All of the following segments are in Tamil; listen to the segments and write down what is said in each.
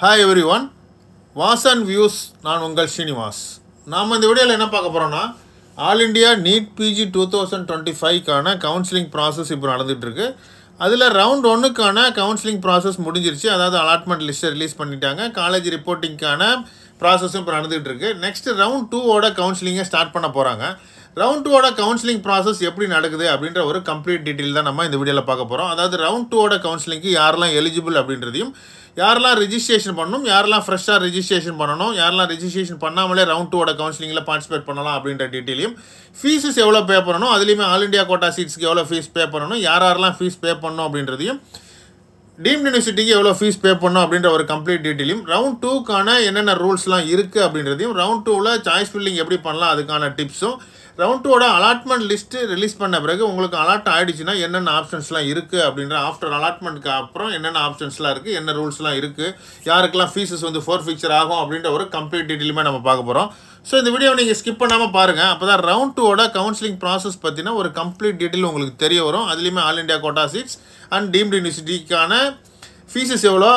ஹாய் எவ்ரி ஒன் வாஸ் அண்ட் வியூஸ் நான் உங்கள் ஸ்ரீனிவாஸ் நாம் இந்த வீடியோவில் என்ன பார்க்க போகிறோன்னா all India NEET PG two thousand twenty ஃபைவ்க்கான கவுன்சிலிங் ப்ராசஸ் இப்போ நடந்துகிட்ருக்கு அதில் ரவுண்ட் ஒன்றுக்கான கவுன்சிலிங் ப்ராசஸ் முடிஞ்சிருச்சு அதாவது அலாட்மெண்ட் லிஸ்ட்டை ரிலீஸ் பண்ணிட்டாங்க காலேஜ் ரிப்போர்ட்டிங்க்கான ப்ராசஸும் இப்போ நடந்துகிட்ருக்கு நெக்ஸ்ட் ரவுண்ட் டூவோட கவுன்சிலிங்கை ஸ்டார்ட் பண்ண போகிறாங்க ரவுண்ட் டூவோட கவுன்சிலிங் ப்ராசஸ் எப்படி நடக்குது அப்படின்ற ஒரு கம்ப்ளீட் டீட்டெயில் தான் நம்ம இந்த வீடியோவில் பார்க்க போகிறோம் அதாவது ரவுண்ட் டூவோட கவுன்சிலிங்க்கு யாரெல்லாம் எலிஜிபிள் அப்படின்றதையும் யாரெல்லாம் ரிஜிஸ்ட்ரேஷன் பண்ணணும் யாரெல்லாம் ஃப்ரெஷ்ஷாக ரிஜிஸ்ட்ரேஷன் பண்ணணும் யாரெல்லாம் ரிஜிஸ்ட்ரேஷன் பண்ணாமலே ரவுண்ட் டூவோட கவுன்சிலிங்கில் பார்ட்டிசிபேட் பண்ணலாம் அப்படின்ற டீட்டெயிலையும் ஃபீஸஸ் எவ்வளோ பே பண்ணணும் அதுலேயுமே ஆல் இண்டியா கோட்டா சீட்ஸ்க்கு எவ்வளோ ஃபீஸ் பே பண்ணணும் யார் யாரெல்லாம் ஃபீஸ் பே பண்ணணும் அப்படின்றதையும் டீம் யூனிவர்சிட்டிக்கு எவ்வளோ ஃபீஸ் பே பண்ணணும் அப்படின்ற ஒரு கம்ப்ளீட் டீட்டெயிலும் ரவுண்ட் டூக்கான என்னென்ன ரூல்ஸ்லாம் இருக்குது அப்படின்றதையும் ரவுண்ட் டூவில் சாய்ஸ் ஃபில்லிங் எப்படி பண்ணலாம் அதுக்கான டிப்ஸும் ரவுண்ட் டூவோட அலாட்மெண்ட் லிஸ்ட்டு ரிலீஸ் பண்ண பிறகு உங்களுக்கு அலாட் ஆகிடுச்சுன்னா என்னென்ன ஆப்ஷன்ஸ்லாம் இருக்குது அப்படின்ற ஆஃப்டர் அலாட்மெண்ட்டுக்கு அப்புறம் என்னென்ன ஆப்ஷன்ஸ்லாம் இருக்குது என்ன ரூல்ஸ்லாம் இருக்குது யாருக்கெல்லாம் ஃபீஸஸ் வந்து ஃபோர் ஃபிக்சர் ஆகும் அப்படின்ற ஒரு கம்ப்ளீட் டீட்டெயிலுமே நம்ம பார்க்க போகிறோம் ஸோ இந்த வீடியோ நீங்கள் ஸ்கிப் பண்ணாமல் பாருங்கள் அப்போ தான் ரவுண்ட் டூவோட கவுன்சிலிங் ப்ராசஸ் பற்றினா ஒரு கம்ப்ளீட் டீட்டெயில் உங்களுக்கு தெரிய வரும் அதுலேயுமே all India quota seats and deemed யூனிவர்சிட்டிக்கான ஃபீஸஸ் எவ்வளோ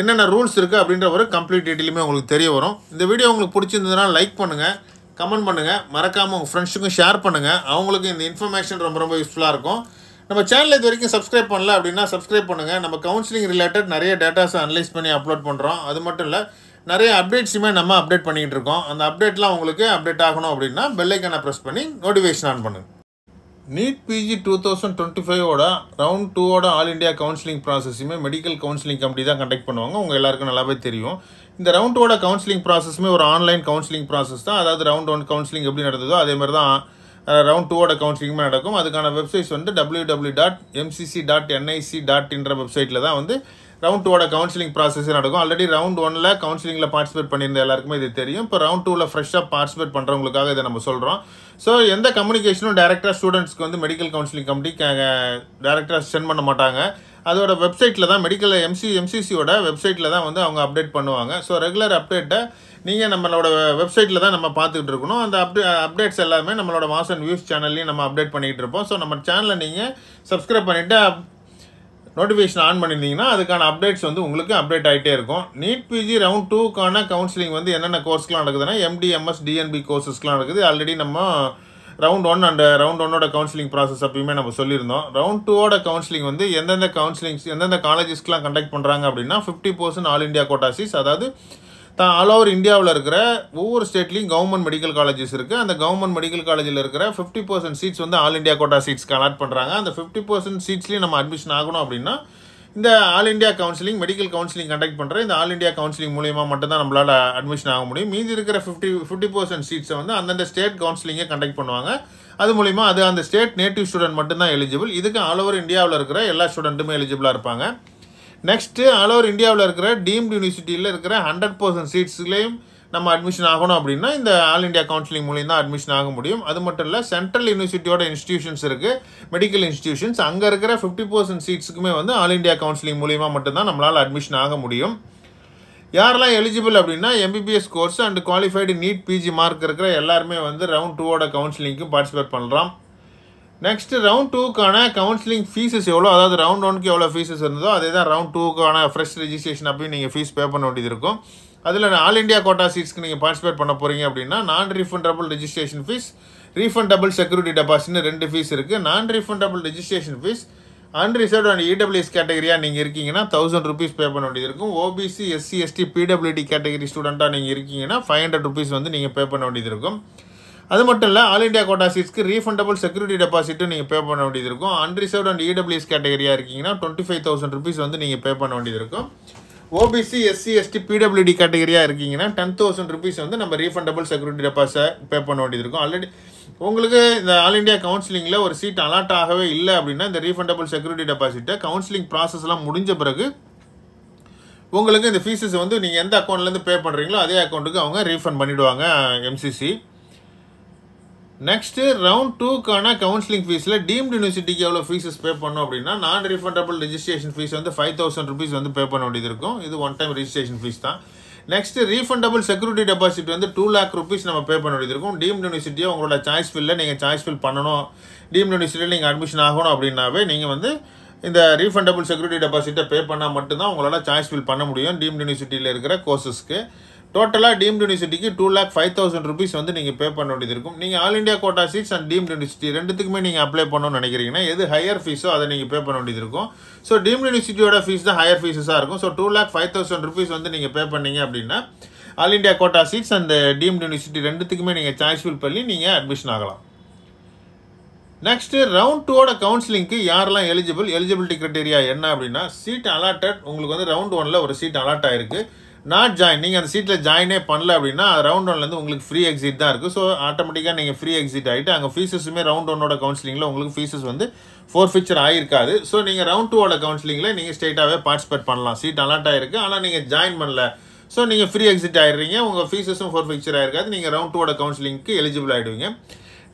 என்னென்ன ரூல்ஸ் இருக்குது அப்படின்ற ஒரு கம்ப்ளீட் டீட்டெயிலுமே உங்களுக்கு தெரிய வரும் இந்த வீடியோ உங்களுக்கு பிடிச்சிருந்ததுனால் லைக் பண்ணுங்கள் கமெண்ட் பண்ணுங்கள் மறக்காமல் உங்கள் ஃப்ரெண்ட்ஸுக்கும் ஷேர் பண்ணுங்கள் அவங்களுக்கு இந்த இன்ஃபர்மேஷன் ரொம்ப ரொம்ப யூஸ்ஃபுல்லாக இருக்கும் நம்ம சேனல் இது வரைக்கும் சப்ஸ்கிரைப் பண்ணல அப்படின்னா சப்ஸ்கிரைப் பண்ணுங்கள் நம்ம கவுன்சிலிங் ரிலேட்டட் நிறைய டேட்டாஸை அனலைஸ் பண்ணி அப்லோட் பண்ணுறோம் அது மட்டும் இல்லை நிறைய அப்டேட்ஸுமே நம்ம அப்டேட் பண்ணிகிட்டு இருக்கோம் அந்த அப்டேட்லாம் உங்களுக்கு அப்டேட் ஆகணும் அப்படின்னா பெல்லைக்கனை ப்ரெஸ் பண்ணி நோட்டிஃபிகேஷன் ஆன் பண்ணுங்கள் NEET PG two thousand twenty ஃபைவோட ரவுண்ட் டூவோட ஆல் இண்டியா கவுன்சிலிங் ப்ராசஸுமே மெடிக்கல் கவுன்சிலிங் கமிட்டி தான் கண்டக்ட் பண்ணுவாங்க உங்கள் எல்லாருக்கும் நல்லாவே தெரியும் இந்த ரவுண்டோட கவுன்சிலிங் ப்ராசஸ்மே ஒரு ஆன்லைன் கவுன்சிலிங் ப்ராசஸ் தான் அதாவது ரவுண்ட் ஒன் கவுன்சிலிங் எப்படி நடந்ததோ அதே மாதிரி தான் ரவுண்ட் டூவோட கவுன்சிலிங்குமே நடக்கும் அதுக்கான வெப்சைட்ஸ் வந்து W W dot MCC dot NIC dot என்ற வெப்சைட்டில் தான் வந்து ரவுண்ட் டூவோட கவுன்சிலிங் ப்ராசஸே நடக்கும் ஆல்ரெடி ரவுண்ட் ஒனில் கவுன்சிலிங்கில் பார்ட்டிசிபேட் பண்ணியிருந்த எல்லாருக்குமே இது தெரியும் இப்போ ரவுண்ட் டூவில் ஃப்ரெஷ்ஷாக பார்ட்டிசிபேட் பண்ணுறவங்களுக்காக இதை நம்ம சொல்கிறோம் ஸோ எந்த கம்யூனிகேஷனும் டேரெக்டாக ஸ்டூடெண்ட்ஸ்க்கு வந்து மெடிக்கல் கவுன்சிலிங் கமிட்டி டேரெக்டாக சென்ட் பண்ண மாட்டாங்க அதோட வெப்சைட்டில் தான் மெடிக்கல் எம்சி எம்சிசியோட வெப்சைட்டில் தான் வந்து அவங்க அப்டேட் பண்ணுவாங்க ஸோ ரெகுலர் அப்டேட்டை நீங்கள் நம்மளோட வெப்சைட்டில் தான் நம்ம பார்த்துக்கிட்டு இருக்கணும் அந்த அப்டே அப்டேட்ஸ் எல்லாமே நம்மளோட மாசன் வியூஸ் சேனல்லையும் நம்ம அப்டேட் பண்ணிகிட்டு இருப்போம் ஸோ நம்ம சேனலை நீங்கள் சப்ஸ்கிரைப் பண்ணிவிட்டு நோட்டிஃபிகேஷன் ஆன் பண்ணியிருந்தீங்கன்னா அதுக்கான அப்டேட்ஸ் வந்து உங்களுக்கு அப்டேட் ஆகிட்டே இருக்கும் நீட் பிஜி ரவுண்ட் டூக்கான கவுன்சிலிங் வந்து என்னென்ன கோர்ஸ்லாம் நடக்குதுன்னா எம்டிஎம்எஸ் டிஎன்பி கோர்சஸ்லாம் நடக்குது ஆல்ரெடி நம்ம ரவுண்ட் ஒன் அண்ட் ரவுண்ட் ஒன்னோட கவுன்சிலிங் ப்ராசஸ் அப்பயுமே நம்ம சொல்லியிருந்தோம் ரவுண்ட் டூவோட கவுன்சிலிங் வந்து எந்தெந்த கவுன்சிலிங்ஸ் எந்தெந்த காலேஜஸ்க்கெலாம் கண்டக்ட் பண்ணுறாங்க அப்படின்னா fifty percent all India quota seats அதாவது தான் ஆல் ஓவர் இந்தியாவில் இருக்கிற ஒவ்வொரு ஸ்டேட்லேயும் கவர்மெண்ட் மெடிக்கல் காலேஜஸ் இருக்குது அந்த கவர்மெண்ட் மெடிக்கல் காலேஜில் இருக்கிற ஃபிஃப்டி பர்சன்ட் சீட்ஸ் வந்து ஆல் இண்டியா கோட்டா சீட்ஸ்க்கு அலாட் பண்ணுறாங்க அந்த ஃபிஃப்டி பர்சன்ட் சீட்ஸ்லேயும் நம்ம அட்மிஷன் ஆகணும் அப்படின்னா இந்த all India counselling medical counselling conduct பண்ணுற இந்த ஆல் இண்டியா கவுன்சிலிங் மூலியமாக மட்டும்தான் நம்மளால் அட்மிஷன் ஆக முடியும் மீதி இருக்கிற ஃபிஃப்டி ஃபிஃப்டி பர்சன்ட் சீட்ஸை வந்து அந்தந்த ஸ்டேட் கவுன்சிலிங்கே கண்டக்ட் பண்ணுவாங்க அது மூலிமா அது அந்த ஸ்டேட் நேட்டிவ் ஸ்டூடெண்ட் மட்டும்தான் எலிஜிபிள் இதுக்கு ஆல் ஓவர் இந்தியாவில் இருக்கிற எல்லா ஸ்டூடெண்ட்டுமே எலிஜிபிளாக இருப்பாங்க நெக்ஸ்ட்டு ஆல் ஓவர் இந்தியாவில் இருக்கிற டீம்டு யூனிவர்சிட்டியில் இருக்கிற ஹண்ட்ரட் பர்சன்ட் சீட்ஸ்லேயும் நம்ம அட்மிஷன் ஆகணும் அப்படின்னா இந்த ஆல் இண்டியா கவுன்சிலிங் மூலியம் தான் அட்மிஷன் ஆக முடியும் அது மட்டும் இல்லை சென்ட்ரல் யூனிவர்சிட்டியோட இன்ஸ்டியூஷன்ஸ் இருக்குது மெடிக்கல் இன்ஸ்டியூஷன்ஸ் அங்கே இருக்கிற ஃபிஃப்டி பர்சன்ட் சீட்ஸுக்குமே வந்து ஆல் இண்டியா கவுன்சிலிங் மூலியமாக மட்டும்தான் நம்மளால் அட்மிஷன் ஆக முடியும் யாரெல்லாம் எலிஜிபிள் அப்படின்னா MBBS course and qualified NEET PG mark இருக்கிற எல்லாருமே வந்து ரவுண்ட் டூவோட கவுன்சிலிங்க்கும் பார்ட்டிசிபேட் பண்ணுறோம் நெக்ஸ்ட்டு ரவுண்ட் டூக்கான கவுன்சிலிங் ஃபீஸஸ் எவ்வளோ அதாவது ரவுண்ட் ஒனுக்கு எவ்வளோ ஃபீஸஸ் இருந்ததோ அதே தான் ரவுண்ட் டூக்கான ஃப்ரெஷ் ரிஜிஸ்ட்ரேஷன் அப்படின்னு நீங்கள் ஃபீஸ் பே பண்ண வேண்டியது இருக்கும் அதில் ஆல் இண்டியா கோட்டா சீட்ஸ்க்கு நீங்கள் பார்ட்டிசிபேட் பண்ண போகிறீங்க அப்படின்னா non refundable registration fee refundable security டெபாசிட்னு ரெண்டு ஃபீஸ் இருக்குது non refundable registration fee unreserved and EWS கேட்டகரியாக நீங்கள் இருக்கீங்கன்னா தௌசண்ட் ருபீஸ் பே பண்ண வேண்டியது இருக்கும் ஓபிசி எஸ்சி எஸ்டி பிடபிள்யூடி கேட்டகரி ஸ்டூடெண்ட்டாக நீங்கள் இருக்கீங்கன்னா ஃபைவ் ஹண்ட்ரட் ருபீஸ் வந்து நீங்கள் பே பண்ண வேண்டியது இருக்கும் அது மட்டும் இல்லை ஆல் இண்டியா கோட்டா சீட்ஸ்க்கு ரீஃபண்டபுள் செக்யூரிட்டி டெபாசிட்டும் நீங்கள் பே பண்ண வேண்டியது இருக்கும் அன்ரிசர்வ் அண்ட் இடபிள்யூஎஸ் கேட்டகரியாக இருக்கீங்கன்னா டுவெண்ட்டி ஃபைவ் தௌசண்ட் ருபீஸ் வந்து நீங்கள் பே பண்ண வேண்டியது இருக்கும் ஓபிசி எஸ்சி எஸ்டி பிடபிள்யூடி கேட்டகரியாக இருக்கீங்கன்னா டென் தௌசண்ட் ருபீஸ் வந்து நம்ம ரீஃபண்டபிள் செக்யூரிட்டி டெபாசிட் பே பண்ண வேண்டியது இருக்கும் ஆல்ரெடி உங்களுக்கு இந்த ஆல் இண்டியா கவுன்சிலிங்கில் ஒரு சீட் அலாட் ஆகவே இல்லை அப்படின்னா இந்த ரீஃபண்டபிள் செக்யூரிட்டி டெபாசிட்டை கவுன்சிலிங் ப்ராசஸ்லாம் முடிஞ்ச பிறகு உங்களுக்கு இந்த ஃபீஸஸ் வந்து நீங்கள் எந்த அக்கௌண்ட்லேருந்து பே பண்ணுறீங்களோ அதே அக்கௌண்ட்டுக்கு அவங்க ரீஃபண்ட் பண்ணிவிடுவாங்க எம்சிசி நெக்ஸ்ட்டு ரவுண்ட் டூக்கான கவுன்சிலிங் ஃபீஸில் டீம்டு யூனிவர்சிட்டிக்கு எவ்வளோ ஃபீஸஸ் பே பண்ணோம் அப்படின்னா நான் ரீஃபண்டபிள் ரிஜிஸ்ட்ரேஷன் ஃபீஸ் வந்து ஃபைவ் தௌசண்ட் ருபீஸ் வந்து பே பண்ண வேண்டியது இருக்கும் இது ஒன் டைம் ரிஜிஸ்ட்ரேஷன் ஃபீஸ் தான் நெக்ஸ்ட்டு ரீஃபண்டபிள் செக்யூரிட்டி டெபாசிட் வந்து டூ லேக் ருபீஸ் நம்ம பே பண்ண வேண்டியது இருக்கும் டீம்டு யூனிவர்சிட்டியை உங்களோட சாய்ஸ் ஃபில்ல நீங்கள் சாய்ஸ் ஃபில் பண்ணணும் டீம்டு யூனிவர்சிட்டியில் நீங்கள் அட்மிஷன் ஆகணும் அப்படின்னாவே நீங்கள் வந்து இந்த ரீஃபண்டபிள் செக்யூரிட்டி டெபாசிட்டை பே பண்ணால் மட்டும்தான் உங்களால் சாய்ஸ் ஃபில் பண்ண முடியும் டீம்டு யூனிவர்சிட்டியில் இருக்கிற கோர்சஸ்க்கு டோட்டலாக டீம்டு யூனிவர்சிட்டிக்கு two lakh five thousand rupees வந்து நீங்கள் பே பண்ண வேண்டியது இருக்கும் நீங்கள் all India quota seats and deemed university ரெண்டுத்துக்குமே நீங்கள் அப்ளை பண்ணணும்னு நினைக்கிறீங்கன்னா எது ஹையர் ஃபீஸோ அதை நீங்கள் பே பண்ண வேண்டியது இருக்கும் ஸோ டீம் யூனிவர்சிட்டியோட ஃபீஸ் தான் ஹையர் ஃபீஸஸாக இருக்கும் so two lakh five thousand rupees வந்து நீங்கள் பே பண்ணீங்க அப்படின்னா all India quota seats and deemed university ரெண்டுத்துக்குமே நீங்கள் சாய்ஸ் ஃபில் பண்ணி நீங்கள் அட்மிஷன் ஆகலாம் நெக்ஸ்ட்டு ரவுண்ட் டூவோட கவுன்சிலிங்க்கு யாரெல்லாம் எலிஜிபிள் எலிஜிபிலிட்டி கிரிட்டேரியா என்ன அப்படின்னா சீட் அலாட்டட் உங்களுக்கு வந்து ரவுண்ட் ஒனில் ஒரு சீட் அலாட் ஆயிருக்கு நாட் ஜாயின் நீங்கள் அந்த சீட்டில் ஜாயினே பண்ணல அப்படின்னா ரவுண்ட் ஒன்லேருந்து உங்களுக்கு ஃப்ரீ எக்ஸிட் தான் இருக்குது ஸோ ஆட்டோமேட்டிக்காக நீங்கள் ஃப்ரீ எக்ஸிட் ஆகிட்டு அங்கே ஃபீஸஸுமே ரவுண்ட் ஒன்னோட கவுன்சிலிங்கில் உங்களுக்கு ஃபீஸஸ் வந்து ஃபோர் ஃபிக்சர் ஆகிருக்காது ஸோ நீங்கள் ரவுண்ட் டூவோட கவுன்சிலிங்கில் நீங்கள் ஸ்ட்ரெயிட்டாகவே பார்ட்டிசிபேட் பண்ணலாம் சீட் அலாட் ஆகிருக்கு ஆனால் நீங்கள் ஜாயின் பண்ணல ஸோ நீங்கள் ஃப்ரீ எக்ஸிட் ஆகிடுறீங்க உங்கள் ஃபீஸஸும் ஃபோர் ஃபிக்சர் ஆகிருக்காது நீங்கள் ரவுண்ட் டூவோட கவுன்சிலிங்க்கு எலிஜிபிள் ஆகிடுவீங்க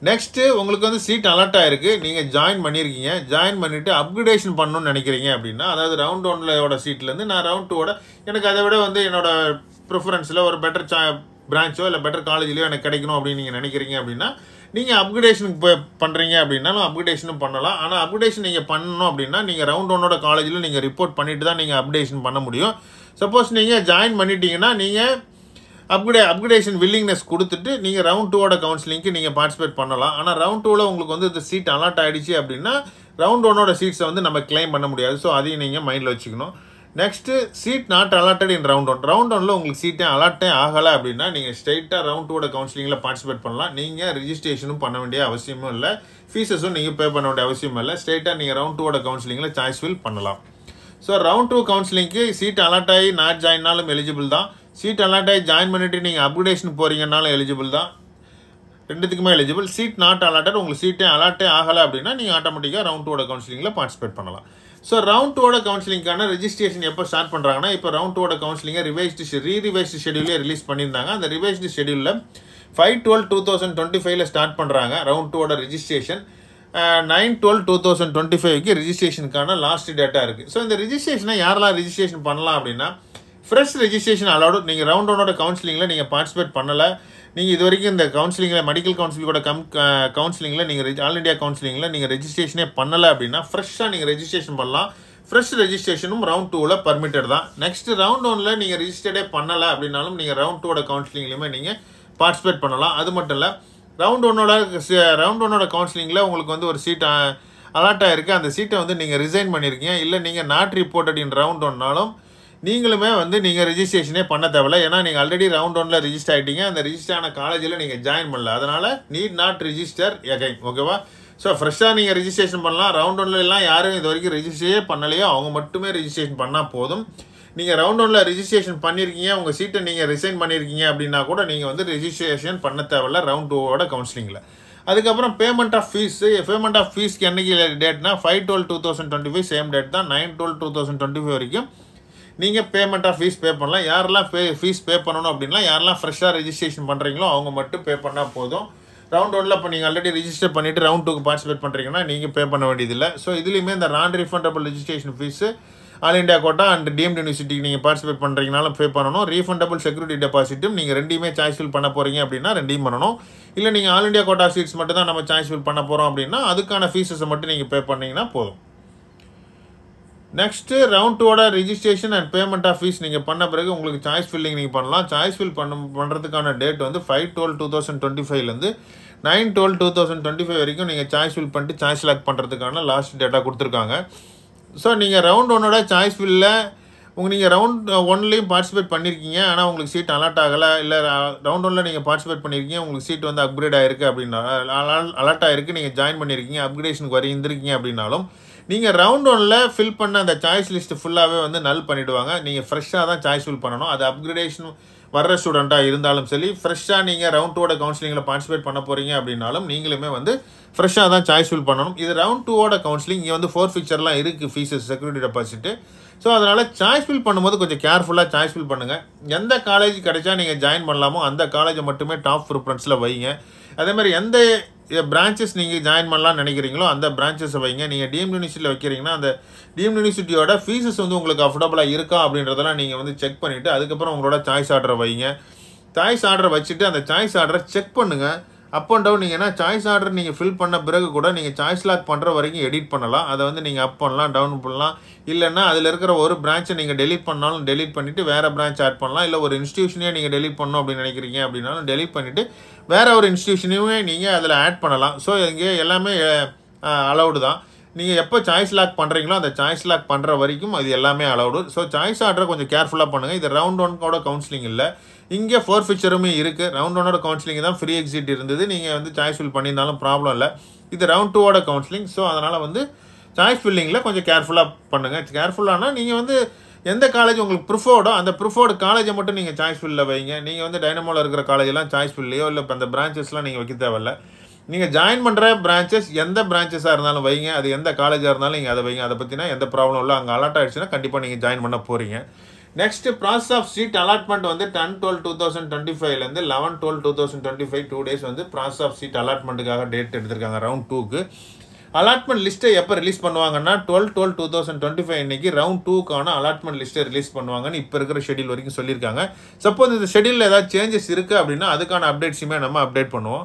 நெக்ஸ்ட்டு உங்களுக்கு வந்து சீட் அலர்ட் ஆகிருக்கு நீங்கள் ஜாயின் பண்ணியிருக்கீங்க ஜாயின் பண்ணிவிட்டு அப்கிரேடேஷன் பண்ணணும்னு நினைக்கிறீங்க அப்படின்னா அதாவது ரவுண்ட் ஒன்லோட சீட்லேருந்து நான் ரவுண்ட் டூவோட எனக்கு அதை விட வந்து என்னோடய ப்ரிஃபரன்ஸில் ஒரு பெட்டர் சா பிரான்ச்சோ இல்லை பெட்டர் காலேஜ்லையோ எனக்கு கிடைக்கணும் அப்படின்னு நீங்கள் நினைக்கிறீங்க அப்படின்னா நீங்கள் அப்கிரேடேஷனுக்கு போய் பண்ணுறீங்க அப்படின்னாலும் அப்கிரேடேஷனும் பண்ணலாம் ஆனால் அப்கிரேஷன் நீங்கள் பண்ணணும் அப்படின்னா நீங்கள் ரவுண்ட் ஒன்னோட காலேஜில் நீங்கள் ரிப்போர்ட் பண்ணிவிட்டு தான் நீங்கள் அப்டேஷன் பண்ண முடியும் சப்போஸ் நீங்கள் ஜாயின் பண்ணிட்டீங்கன்னா நீங்கள் அப்கிரே அப்கிரேடேஷன் வில்லிங்னஸ் கொடுத்துட்டு நீங்கள் ரவுண்ட் டூவோட கவுன்சிலிங்க்கு நீங்கள் பார்ட்டிசிபேட் பண்ணலாம் ஆனால் ரவுண்ட் டூவில் உங்களுக்கு வந்து இந்த சீட் அலாட் ஆகிடுச்சு அப்படின்னா ரவுண்ட் ஒன்னோட சீட்ஸை வந்து நம்ம கிளைம் பண்ண முடியாது ஸோ அதையும் நீங்கள் மைண்டில் வச்சுக்கணும் next seat not allotted in round one round ஒன்ல உங்களுக்கு சீட்டே அலாட்டே ஆகலை அப்படின்னா நீங்கள் ஸ்ட்ரைட்டாக ரவுண்ட் டூட கவுன்சிலிங்கில் பார்ட்டிசிபேட் பண்ணலாம் நீங்கள் ரிஜிஸ்ட்ரேஷனும் பண்ண வேண்டிய அவசியமும் இல்லை ஃபீஸஸும் நீங்கள் பே பண்ண வேண்டிய அவசியமும் இல்லை ஸ்ட்ரைட்டாக நீங்கள் ரவுண்ட் டூவோட கவுன்சிலிங்கில் சாய்ஸ் ஃபில் பண்ணலாம் ஸோ ரவுண்ட் டூ கவுன்சிலிங்க்கு சீட் அலாட் ஆகி நாட் ஜாயின்னாலும் எலிஜிபிள் தான் சீட் அலாட்டாக ஜாயின் பண்ணிவிட்டு நீங்கள் அப்கிரேஷன் போகிறீங்கனாலும் எலிஜிபிள் தான் ரெண்டுத்துக்குமே எலிஜிபிள் சீட் நாட் அலாட்டட் உங்களுக்கு சீட்டே அலாட்டே ஆகலை அப்படின்னா நீங்கள் ஆட்டோமேட்டிக்காக ரவுண்ட் டூட கவுன்சிலிங்கில் பார்ட்டிசிபேட் பண்ணலாம் ஸோ ரவுண்ட் டூட கவுன்சிலிங்கான ரெஜிஸ்ட்ரேஷன் எப்போ ஸ்டார்ட் பண்ணுறாங்கன்னா இப்போ ரவுண்ட் டூட கவுன்சிலிங்கை ரிவைஸ்டு ரீ ரிவைஸ்டு ஷெடியூலே ரிலீஸ் பண்ணியிருந்தாங்க அந்த ரிவைஸ்டு ஷெடியூலில் five twelve two thousand twenty ஃபைவ்ல ஸ்டார்ட் பண்ணுறாங்க ரவுண்ட் டூட registration nine twelve two thousand twenty ஃபைவ்க்கு ரிஜிஸ்ட்ரேஷனுக்கான லாஸ்ட் டேட்டாக இருக்குது ஸோ இந்த ரிஜிஸ்ட்ரேஷனை யாரெல்லாம் ரிஜிஸ்ட்ரேஷன் பண்ணலாம் அப்படின்னா ஃப்ரெஷ் ரெஜிஸ்ட்ரேஷன் அலௌடு நீங்கள் ரவுண்ட் ஒன்னோட கவுன்சிலிங்கில் நீங்கள் பார்ட்டிசிபேட் பண்ணலை நீங்கள் இது வரைக்கும் இந்த கவுன்சிலிங்கில் மெடிக்கல் கவுன்சிலிங்கோட கம் கவுன்சிலிங்கில் நீங்கள் ஆல் இண்டியா கவுன்சிலிங்கில் நீங்கள் ரெஜிஸ்ட்ரேஷனே பண்ணலை அப்படின்னா ஃப்ரெஷ்ஷாக நீங்கள் ரெஜிஸ்ட்ரேஷன் பண்ணலாம் ஃப்ரெஷ் ரெஜிஸ்ட்ரேஷனும் ரவுண்ட் டூவில் பர்மிட்டட் தான் நெக்ஸ்ட் ரவுண்ட் ஒனில் நீங்கள் ரிஜிஸ்டர்டே பண்ணலை அப்படின்னாலும் நீங்கள் ரவுண்ட் டூவோட கவுன்சிலிங்லையுமே நீங்கள் பார்ட்டிசிபேட் பண்ணலாம் அது மட்டும் இல்லை ரவுண்ட் ஒன்னோட ரவுண்ட் ஒன்னோட கவுன்சிலிங்கில் உங்களுக்கு வந்து ஒரு சீட் அலாட் ஆகிருக்கு அந்த சீட்டை வந்து நீங்கள் ரிசைன் பண்ணியிருக்கீங்க இல்லை நீங்கள் நாட் ரிப்போர்ட்டட் இன் ரவுண்ட் ஒன்னாலும் நீங்களுமே வந்து நீங்கள் ரிஜிஸ்ட்ரேஷனே பண்ண தேவை ஏன்னா நீங்கள் ஆல்ரெடி ரவுண்ட் ஒனில் ரிஜிஸ்டர் ஆகிட்டீங்க அந்த ரிஜிஸ்டர் ஆன காலேஜில் நீங்கள் ஜாயின் பண்ணல அதனால் நீட் நாட் ரிஜிஸ்டர் எகைன் ஓகேவா ஸோ ஃப்ரெஷ்ஷாக நீங்கள் ரிஜிஸ்ட்ரேஷன் பண்ணலாம் ரவுண்ட் ஒன்லலாம் யாரும் இது வரைக்கும் ரிஜிஸ்டரே பண்ணலையோ அவங்க மட்டுமே ரிஜிஸ்ட்ரேஷன் பண்ணால் போதும் நீங்கள் ரவுண்ட் ஒன்ல ரிஜிஸ்ட்ரேஷன் பண்ணியிருக்கீங்க உங்கள் சீட்டை நீங்கள் ரிசைன் பண்ணியிருக்கீங்க அப்படின்னா கூட நீங்கள் வந்து ரிஜிஸ்ட்ரேஷன் பண்ண தேவையில்ல ரவுண்ட் டூவோட கவுன்சிலிங்கில் அதுக்கப்புறம் payment of fee payment of ஃபீஸ்க்கு என்னைக்கு டேட்னா five twelve two thousand twenty five same date தான் nine twelve two thousand twenty five வரைக்கும் நீங்கள் பேமெண்ட்டாக ஃபீஸ் பே பண்ணலாம் யாரெல்லாம் பே ஃபீஸ் பே பண்ணணும் அப்படின்னா யாரெல்லாம் ஃப்ரெஷ்ஷாக ரெஜிஸ்ட்ரேஷன் பண்ணுறீங்களோ அவங்க மட்டும் பே பண்ணால் போதும் ரவுண்ட் ஒன்ல இப்போ நீங்கள் ஆல்ரெடி ரிஜிஸ்டர் பண்ணிவிட்டு ரவுண்ட் டூக்கு பார்ட்டிசிபேட் பண்ணுறீங்கன்னா நீங்கள் பே பண்ண வேண்டியதில்லை ஸோ இதுலேயுமே இந்த non refundable registration fee all India quota and deemed யூனிவர்சிட்டிக்கு நீங்கள் பார்ட்டிசிபேட் பண்ணுறீங்கனாலும் பே பண்ணணும் ரீஃபண்டபிள் செக்யூரிட்டி டெபாசிட்டும் நீங்கள் ரெண்டையுமே சாய்ஸ் ஃபில் பண்ண போகிறீங்க அப்படின்னா ரெண்டையும் பண்ணணும் இல்லை நீங்கள் ஆல் இண்டியா கோட்டா சீட்ஸ் மட்டும் தான் நம்ம சாய்ஸ் ஃபில் பண்ண போகிறோம் அப்படின்னா அதுக்கான ஃபீஸஸை மட்டும் நீங்கள் பே பண்ணிங்கன்னா போதும் நெக்ஸ்ட்டு ரவுண்ட் டூவோட registration and payment of fee நீங்கள் பண்ண பிறகு உங்களுக்கு சாய்ஸ் ஃபில்லிங் நீங்கள் பண்ணலாம் சாய்ஸ் ஃபில் பண்ண பண்ணுறதுக்கான டேட் வந்து five twelve two thousand twenty ஃபைவ்லேருந்து nine twelve two thousand twenty five வரைக்கும் நீங்கள் சாய்ஸ் ஃபில் பண்ணிட்டு சாய்ஸ் லாக் பண்ணுறதுக்கான லாஸ்ட் டேட்டா கொடுத்துருக்காங்க ஸோ நீங்கள் ரவுண்ட் ஒன்னோட சாய்ஸ் ஃபில்லில் உங்கள் நீங்கள் ரவுண்ட் ஒன்லேயும் பார்ட்டிசிபேட் பண்ணியிருக்கீங்க ஆனால் உங்களுக்கு சீட் அலாட் ஆகலை இல்லை ரவுண்ட் ஒனில் நீங்கள் பார்ட்டிசிபேட் பண்ணியிருக்கீங்க உங்களுக்கு சீட் வந்து அப்கிரேட் ஆகிருக்கு அப்படின்னா அலாட் ஆயிருக்கு நீங்கள் ஜாயின் பண்ணியிருக்கீங்க அப்கிரேஷனுக்கு வரை இருந்திருக்கீங்க அப்படின்னாலும் நீங்கள் ரவுண்ட் ஒனில் ஃபில் பண்ண அந்த சாய்ஸ் லிஸ்ட்டு ஃபுல்லாகவே வந்து நல் பண்ணிவிடுவாங்க நீங்கள் ஃப்ரெஷ்ஷாக தான் சாய்ஸ் ஃபில் பண்ணணும் அது அப்கிரேடேஷன் வர்ற ஸ்டூடெண்ட்டாக இருந்தாலும் சரி ஃப்ரெஷ்ஷாக நீங்கள் ரவுண்ட் டூவோட கவுன்சிலிங்கில் பார்ட்டிசிபேட் பண்ண போகிறீங்க அப்படின்னாலும் நீங்களுமே வந்து ஃப்ரெஷ்ஷாக தான் சாய்ஸ் ஃபில் பண்ணணும் இது ரவுண்ட் டூவோட கவுன்சிலிங் இங்கே வந்து ஃபோர் ஃபீச்சர்லாம் இருக்குது ஃபீஸஸ் செக்யூரிட்டி டெபாசிட்டு ஸோ அதனால் சாய்ஸ் ஃபில் பண்ணும்போது கொஞ்சம் கேர்ஃபுல்லாக சாய்ஸ் ஃபில் பண்ணுங்கள் எந்த காலேஜ் கிடைச்சா நீங்கள் ஜாயின் பண்ணலாமோ அந்த காலேஜை மட்டுமே டாப் ப்ரிஃபரன்ஸில் வைங்க அதே மாதிரி எந்த பிரான்ச்சஸ் நீங்கள் ஜாயின் பண்ணலாம்னு நினைக்கிறீங்களோ அந்த பிரான்ச்சஸை வைங்க நீங்கள் டிஎம் யூனிவர்சிட்டியில் வைக்கிறீங்கன்னா அந்த டிஎம் யூனிவர்சிட்டியோட ஃபீஸஸ் வந்து உங்களுக்கு அஃபோர்டபுளாக இருக்கா அப்படின்றதெல்லாம் நீங்கள் வந்து செக் பண்ணிவிட்டு அதுக்கப்புறம் உங்களோட சாய்ஸ் ஆர்டரை வைங்க சாய்ஸ் ஆர்டரை வச்சுட்டு அந்த சாய்ஸ் ஆர்டரை செக் பண்ணுங்கள் அப் அண்ட் டவுன் நீங்கள் சாய்ஸ் ஆர்டர் நீங்கள் ஃபில் பண்ண பிறகு கூட நீங்கள் சாய்ஸ் லாக் பண்ணுற வரைக்கும் எடிட் பண்ணலாம் அதை வந்து நீங்கள் அப் பண்ணலாம் டவுன் பண்ணலாம் இல்லைன்னா அதில் இருக்கிற ஒரு பிரான்ச்சை நீங்கள் டெலிட் பண்ணாலும் டெலிட் பண்ணிவிட்டு வேறு பிரான்ச் ஆட் பண்ணலாம் இல்லை ஒரு இன்ஸ்டியூஷனே நீங்கள் டெலிட் பண்ணணும் அப்படின்னு நினைக்கிறீங்க அப்படின்னாலும் டெலிட் பண்ணிவிட்டு வேறு ஒரு இன்ஸ்டியூஷனையுமே நீங்கள் அதில் ஆட் பண்ணலாம் ஸோ இங்கே எல்லாமே அலௌடு தான் நீங்கள் எப்போ சாய்ஸ் லாக் பண்ணுறீங்களோ அந்த சாய்ஸ் லாக் பண்ணுற வரைக்கும் அது எல்லாமே அலௌடு ஸோ சாய்ஸ் ஆர்டரை கொஞ்சம் கேர்ஃபுல்லாக பண்ணுங்கள் இது ரவுண்ட் ஒன் கூட கவுன்சிலிங் இல்லை இங்கே ஃபோர் ஃபியூச்சருமே இருக்குது ரவுண்ட் ஒன்னோட கவுன்சிலிங் தான் ஃப்ரீ எக்ஸிட் இருந்தது நீங்கள் வந்து சாய்ஸ் ஃபில் பண்ணியிருந்தாலும் ப்ராப்ளம் இல்லை இது ரவுண்ட் டூவோட கவுன்சிலிங் ஸோ அதனால் வந்து சாய்ஸ் ஃபில்லிங்கில் கொஞ்சம் கேர்ஃபுல்லாக பண்ணுங்கள் கேர்ஃபுல்லானால் நீங்கள் வந்து எந்த காலேஜ் உங்களுக்கு ப்ரிஃபோர்டோ அந்த ப்ரிஃபோர்டு காலேஜை மட்டும் நீங்கள் சாய்ஸ் ஃபில்லில் வைங்க நீங்கள் வந்து டைனமோவில் இருக்கிற காலேஜெல்லாம் சாய்ஸ் ஃபில்லையோ இல்லை இப்போ அந்த பிரான்ச்சஸ்லாம் நீங்கள் வைக்க தேவையில்ல நீங்கள் ஜாயின் பண்ணுற பிரான்ச்சஸ் எந்த பிரான்ச்சஸாக இருந்தாலும் வைங்க அது எந்த காலேஜாக இருந்தாலும் நீங்கள் அதை வைங்க அதை பற்றினா எந்த ப்ராப்ளம் இல்லை அங்கே அலாட் ஆகிடுச்சுன்னா கண்டிப்பாக நீங்கள் ஜாயின் பண்ண போகிறீங்க next process of seat allotment வந்து ten twelve two thousand twenty ஃபைவ்லேருந்து eleven twelve two thousand twenty five two days வந்து ப்ராசஸ் ஆஃப் சீட் அலாட்மெண்ட்டுக்காக டேட் எடுத்திருக்காங்க ரவுண்ட் டூக்கு அலாட்மெண்ட் லிஸ்ட்டை எப்போ ரிலீஸ் பண்ணுவாங்கன்னா twelve twelve two thousand twenty five இன்னைக்கு ரவுண்ட் டூக்கான அலாட்மெண்ட் லிஸ்ட்டை ரிலீஸ் பண்ணுவாங்கன்னு இப்போ இருக்கிற ஷெடியூல் வரைக்கும் சொல்லியிருக்காங்க சப்போஸ் இந்த ஷெடியூலில் ஏதாவது சேஞ்சஸ் இருக்குது அப்படின்னா அதுக்கான அப்டேட்ஸுமே நம்ம அப்டேட் பண்ணுவோம்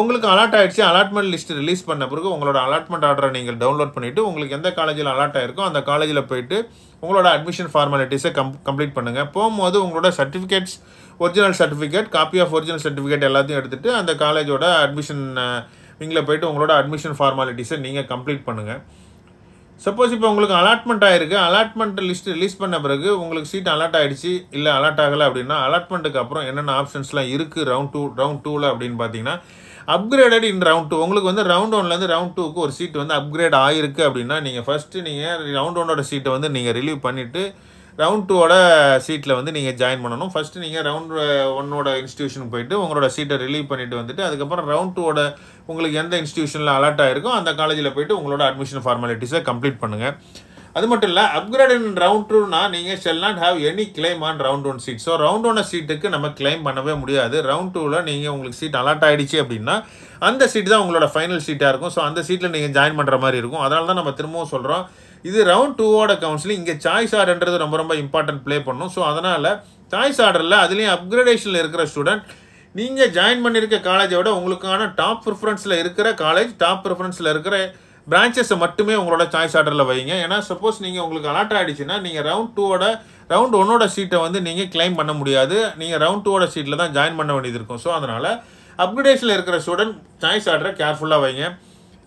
உங்களுக்கு அலாட் ஆகிடுச்சு அலாட்மெண்ட் லிஸ்ட் ரிலீஸ் பண்ண பிறகு உங்களோட அலாட்மெண்ட் ஆர்டரை நீங்கள் டவுன்லோட் பண்ணிவிட்டு உங்களுக்கு எந்த காலேஜில் அலாட் ஆகிருக்கோ அந்த காலேஜில் போயிட்டு உங்களோட அட்மிஷன் ஃபார்மாலிட்டிஸை கம் கம்ப்ளீட் பண்ணுங்கள் போகும்போது உங்களோட certificates original certificate copy of original certificate எல்லாத்தையும் எடுத்துகிட்டு அந்த காலேஜோட அட்மிஷன் விங்கில் போயிட்டு உங்களோட அட்மிஷன் ஃபார்மாலிட்டிஸை நீங்கள் கம்ப்ளீட் பண்ணுங்கள் சப்போஸ் இப்போ உங்களுக்கு அலாட்மெண்ட் ஆகிருக்கு அலாட்மெண்ட் லிஸ்ட் ரிலீஸ் பண்ண பிறகு உங்களுக்கு சீட் அலாட் ஆகிடுச்சு இல்லை அலாட் ஆகலை அப்படின்னா அலாட்மெண்ட்டுக்கு அப்புறம் என்னென்ன ஆப்ஷன்ஸ்லாம் இருக்குது ரவுண்ட் டூ ரவுண்ட் டூவில் அப்படின்னு பார்த்தீங்கன்னா அப்கிரேடட் இன் ரவுண்ட் டூ உங்களுக்கு வந்து ரவுண்ட் ஒன்லேருந்து ரவுண்ட் டூக்கு ஒரு சீட் வந்து அப்கிரேட் ஆகிருக்கு அப்படின்னா நீங்கள் ஃபஸ்ட்டு நீங்கள் ரவுண்ட் ஒனோட சீட்டை வந்து நீங்கள் ரிலீவ் பண்ணிவிட்டு ரவுண்ட் டூவோட சீட்டில் வந்து நீங்கள் ஜாயின் பண்ணணும் ஃபஸ்ட்டு நீங்கள் ரவுண்ட் ஒன்னோட இன்ஸ்டியூஷனுக்கு போயிட்டு உங்களோட சீட்டை ரிலீவ் பண்ணிவிட்டு வந்துட்டு அதுக்கப்புறம் ரவுண்ட் டூவோட உங்களுக்கு எந்த இன்ஸ்டியூஷனில் அலர்ட் ஆகிருக்கோ அந்த காலேஜில் போயிட்டு உங்களோட அட்மிஷன் ஃபார்மாலிட்டிஸை கம்ப்ளீட் பண்ணுங்கள் அது மட்டும் இல்லை அப்கிரேட் இன் ரவுண்ட் டூனா நீங்கள் shall not have any claim on round one seat so round one சீட்டுக்கு நம்ம கிளைம் பண்ணவே முடியாது ரவுண்ட் டூவில் நீங்கள் உங்களுக்கு சீட் அலாட் ஆகிடுச்சு அப்படின்னா அந்த சீட் தான் உங்களோட ஃபைனல் சீட்டாக இருக்கும் ஸோ அந்த சீட்டில் நீங்கள் ஜாயின் பண்ணுற மாதிரி இருக்கும் அதனால தான் நம்ம திரும்பவும் சொல்கிறோம் இது ரவுண்ட் டூவோட கவுன்சிலிங் இங்கே சாய்ஸ் ஆர்டர்ன்றது ரொம்ப ரொம்ப இம்பார்ட்டன்ட் ப்ளே பண்ணும் ஸோ அதனால் சாய்ஸ் ஆர்டரில் அதுலேயும் அப்கிரேடேஷனில் இருக்கிற ஸ்டூடெண்ட் நீங்கள் ஜாயின் பண்ணியிருக்க காலேஜை விட உங்களுக்கான டாப் ப்ரிஃபரன்ஸில் இருக்கிற காலேஜ் டாப் ப்ரிஃபரன்ஸில் இருக்கிற பிரான்ச்சஸை மட்டுமே உங்களோட சாய்ஸ் ஆர்டரில் வைங்க ஏன்னா சப்போஸ் நீங்கள் உங்களுக்கு அலாட் ஆகிடுச்சுன்னா நீங்கள் ரவுண்ட் டூவோட ரவுண்ட் ஒன்னோட சீட்டை வந்து நீங்கள் கிளைம் பண்ண முடியாது நீங்கள் ரவுண்ட் டூவோட சீட்டில் தான் ஜாயின் பண்ண வேண்டியது இருக்கும் ஸோ அதனால் அப்கிரேஷனில் இருக்கிற ஸ்டூடெண்ட் சாய்ஸ் ஆர்டரை கேர்ஃபுல்லாக வைங்க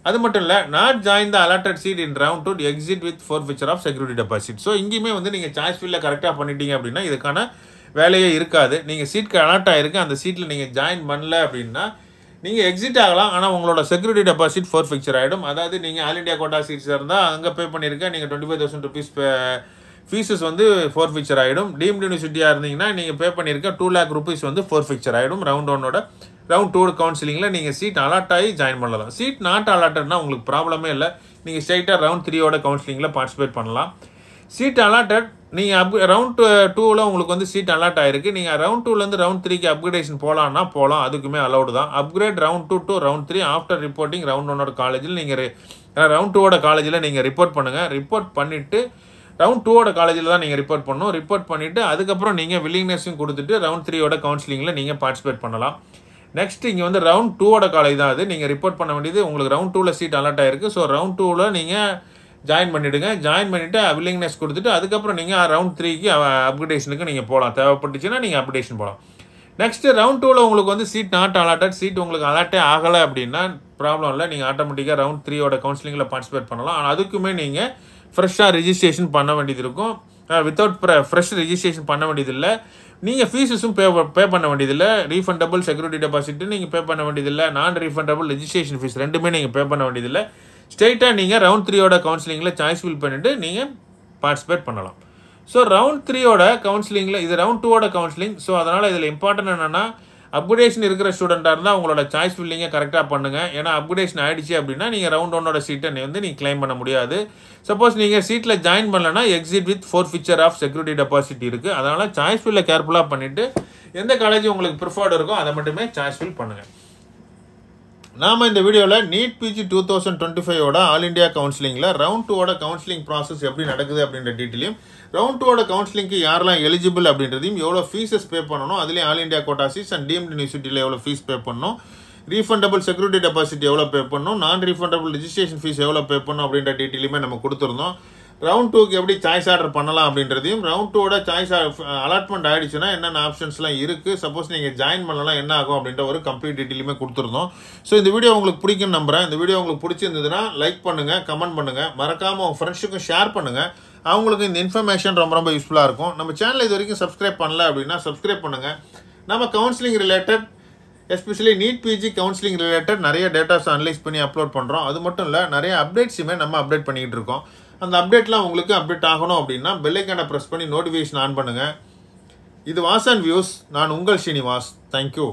அது மட்டும் இல்லை not join the allotted seat in round two exit with forfeiture of security deposit so இங்கேயுமே வந்து நீங்கள் சாய்ஸ் ஃபீல்டில் கரெக்டாக பண்ணிட்டீங்க அப்படின்னா இதுக்கான வேலையே இருக்காது நீங்கள் சீட்க்கு அலாட் ஆகிருக்கு அந்த சீட்டில் நீங்கள் ஜாயின் பண்ணல அப்படின்னா நீங்கள் எக்ஸிட் ஆகலாம் ஆனால் உங்களோட செக்யூரிட்டி டெபாசிட் ஃபோர் ஃபிக்சர் ஆகிடும் அதாவது நீங்கள் ஆல் இண்டியா கோட்டா சீட்ஸ் இருந்தால் அங்கே பே பண்ணியிருக்கேன் நீங்கள் twenty five thousand rupees fees வந்து ஃபோர் ஃபிக்சர் ஆகிடும் டீம் யூனிவர்சிட்டியாக இருந்தீங்கன்னா நீங்கள் பே பண்ணியிருக்க டூ லேக் ருபீஸ் வந்து ஃபோர் ஃபிக்சர் ஆகிடும் ரவுண்ட் ஒன்னோட ரவுண்ட் டூ கவுன்சிலிங்கில் நீங்கள் சீட் அலாட் ஆகி ஜாயின் பண்ணலாம் சீட் நாட் அலாட்டட்னா உங்களுக்கு ப்ராப்ளமே இல்லை நீங்கள் ஸ்ட்ரைட்டாக ரவுண்ட் த்ரீயோட கவுன்சிலிங்கில் பார்ட்டிசிபேட் பண்ணலாம் சீட் அலாட்டட் நீங்கள் அப் ரவுண்ட் டூவில் உங்களுக்கு வந்து சீட் அலாட் ஆகிருக்கு நீங்கள் ரவுண்ட் டூலேருந்து ரவுண்ட் த்ரீக்கு அப்கிரேடேஷன் போகலான்னா போகலாம் அதுக்குமே அலௌடு தான் upgrade round two to round three after reporting round ஒன்னோட காலேஜில் நீங்கள் ரவுண்ட் டூவோட காலேஜில் நீங்கள் ரிப்போர்ட் பண்ணுங்கள் ரிப்போர்ட் பண்ணிவிட்டு ரவுண்ட் டூவோட காலேஜில் தான் நீங்கள் ரிப்போர்ட் பண்ணணும் ரிப்போர்ட் பண்ணிவிட்டு அதுக்கப்புறம் நீங்கள் வில்லிங்னஸும் கொடுத்துட்டு ரவுண்ட் த்ரீயோட கவுன்சிலிங்கில் நீங்கள் பார்ட்டிசிபேட் பண்ணலாம் நெக்ஸ்ட் இங்கே வந்து ரவுண்ட் டூவோட காலேஜ் தான் அது நீங்கள் ரிப்போர்ட் பண்ண வேண்டியது உங்களுக்கு ரவுண்ட் டூவில் சீட் அலர்ட் ஆயிருக்கு ஸோ ரவுண்ட் டூவில் நீங்கள் ஜாயின் பண்ணிவிடுங்க ஜாயின் பண்ணிவிட்டு வில்லிங்னஸ் கொடுத்துட்டு அதுக்கப்புறம் நீங்கள் ரவுண்ட் த்ரீக்கு அப்கிரேஷனுக்கு நீங்கள் போகலாம் தேவைப்பட்டுச்சுன்னா நீங்கள் அப்டேஷன் போகலாம் நெக்ஸ்ட்டு ரவுண்ட் டூவில் உங்களுக்கு வந்து சீட் நாட் அலாட்டட் சீட் உங்களுக்கு அலாட்டே ஆகலை அப்படின்னா ப்ராப்ளம் இல்லை நீங்கள் ஆட்டோமேட்டிக்காக ரவுண்ட் த்ரீயோட கவுன்சிலிங்கில் பார்ட்டிசிபேட் பண்ணலாம் ஆனால் அதுக்குமே நீங்கள் ஃப்ரெஷ்ஷாக ரிஜிஸ்ட்ரேஷன் பண்ண வேண்டியது இருக்கும் வித்தவுட் ஃப்ரெஷ் ரிஜிஸ்ட்ரேஷன் பண்ண வேண்டியதில்லை நீங்கள் ஃபீஸஸும் பே பே பண்ண வேண்டியதில்லை ரீஃபண்டபுள் செக்யூரிட்டி டெபாசிட்டு நீங்கள் பே பண்ண வேண்டியதில்லை நான் ரீஃபண்டபுள் ரெஜிஸ்ட்ரேஷன் ஃபீஸ் ரெண்டுமே நீங்கள் பே பண்ண வேண்டியதில்லை ஸ்ட்ரெயிட்டாக நீங்கள் ரவுண்ட் த்ரீயோட கவுன்சிலிங்கில் சாய்ஸ் ஃபில் பண்ணிவிட்டு நீங்கள் பார்ட்டிசிபேட் பண்ணலாம் ஸோ ரவுண்ட் த்ரீயோட கவுன்சிலிங்கில் இது ரவுண்ட் டூவோட கவுன்சிலிங் ஸோ அதனால் இதில் இம்பார்ட்டன்ட் என்னென்னா அப்குடேஷன் இருக்கிற ஸ்டூடெண்ட்டாக இருந்தால் உங்களோட சாய்ஸ் ஃபில்லிங்கை கரெக்டாக பண்ணுங்கள் ஏன்னா அப்குடேஷன் ஆகிடுச்சு அப்படின்னா நீங்கள் ரவுண்ட் ஒன்னோட சீட்டை வந்து நீங்கள் கிளைம் பண்ண முடியாது சப்போஸ் நீங்கள் சீட்டில் ஜாயின் பண்ணலன்னா exit with forfeiture of security deposit இருக்குது அதனால் சாய்ஸ் ஃபில்லை கேர்ஃபுல்லாக பண்ணிவிட்டு எந்த காலேஜ் உங்களுக்கு ப்ரிஃபர்டு இருக்கோ அதை மட்டுமே சாய்ஸ் ஃபில் பண்ணுங்கள் நாம் இந்த வீடியோவில் NEET PG two thousand twenty ஃபைவோட ஆல் இண்டியா கவுன்சிலிங்கில் ரவுண்ட் டூவோட கவுன்சிலிங் ப்ராசஸ் எப்படி நடக்குது அப்படின்ற டீட்டெயிலையும் ரவுண்ட் டூவோட கவுன்சிலிங்க்கு யாரெல்லாம் எலிஜிபிள் அப்படின்றதையும் எவ்வளோ ஃபீஸஸ் பே பண்ணணும் அதுலேயும் all India quotas and deemed யூனிவர்சிட்டியில் எவ்வளோ ஃபீஸ் பே பண்ணணும் ரீஃபண்டபிள் செக்யூரிட்டி டெபாசிட் எவ்வளோ பே பண்ணணும் நான் ரீஃபண்டபிள் ரிஜிஸ்ட்ரேஷன் ஃபீஸ் எவ்வளோ பே பண்ணணும் அப்படின்ற டீட்டெயிலுமே நம்ம கொடுத்துருந்தோம் ரவுண்ட் டூக்கு எப்படி சாய்ஸ் ஆர்டர் பண்ணலாம் அப்படின்றதையும் ரவுண்ட் டூவோட சாய்ஸ் அலாட்மெண்ட் ஆகிடுச்சுன்னா என்னென்ன ஆப்ஷன்ஸ்லாம் இருக்குது சப்போஸ் நீங்கள் ஜாயின் பண்ணலாம் என்ன ஆகும் அப்படின்ற ஒரு கம்ப்ளீட் டீட்டெயிலுமே கொடுத்துருந்தோம் ஸோ இந்த வீடியோ உங்களுக்கு பிடிக்கும் நம்புகிறேன் இந்த வீடியோ உங்களுக்கு பிடிச்சிருந்ததுன்னா லைக் பண்ணுங்கள் கமெண்ட் பண்ணுங்கள் மறக்காமல் உங்கள் ஃப்ரெண்ட்ஸுக்கும் ஷேர் பண்ணுங்கள் அவங்களுக்கு இந்த இன்ஃபர்மேஷன் ரொம்ப ரொம்ப யூஸ்ஃபுல்லாக இருக்கும் நம்ம சேனல் இது வரைக்கும் சப்ஸ்கிரைப் பண்ணல அப்படின்னா சப்ஸ்கிரைப் பண்ணுங்கள் நம்ம counselling related especially NEET PG counselling related நிறைய டேட்டாஸ் அனலைஸ் பண்ணி அப்லோட் பண்ணுறோம் அது மட்டும் இல்லை நிறைய அப்டேட்ஸுமே நம்ம அப்டேட் பண்ணிக்கிட்டு இருக்கோம் அந்த அப்டேட்லாம் உங்களுக்கு அப்டேட் ஆகணும் அப்படின்னா பெல்லைக்கான ப்ரெஸ் பண்ணி நோட்டிஃபிகேஷன் ஆன் பண்ணுங்கள் இது வாஸ் அண்ட் வியூஸ் நான் உங்கள் ஸ்ரீனிவாஸ் தேங்க்யூ